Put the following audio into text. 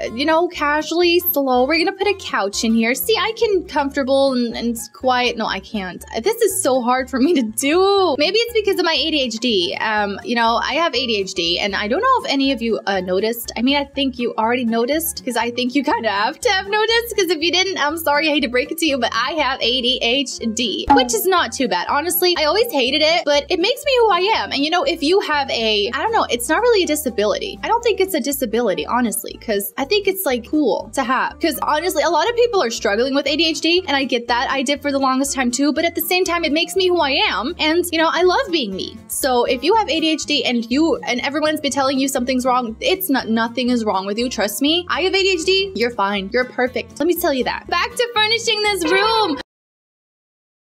Uh, you know, casually, slow. We're gonna put a couch in here. See, I can comfortable and, and quiet. No, I can't. Uh, this is so hard for me to do. Maybe it's because of my ADHD. Um, you know, I have ADHD, and I don't know if any of you uh, noticed. I mean, I think you already noticed because I think you kind of have to have noticed. Because if you didn't, I'm sorry. I hate to break it to you, but I have ADHD, which is not too bad, honestly. I always hated it, but it makes me who I am. And you know, if you have a, I don't know, it's not really a disability. I don't think it's a disability, honestly, because I think it's like cool to have. Because honestly, a lot of people are struggling with ADHD, and I get that. I did for the longest time too, but at the same time, it makes me who I am. And, you know, I love being me. So if you have ADHD and you and everyone's been telling you something's wrong, it's not, nothing is wrong with you. Trust me. I have ADHD. You're fine. You're perfect. Let me tell you that. Back to furnishing this room.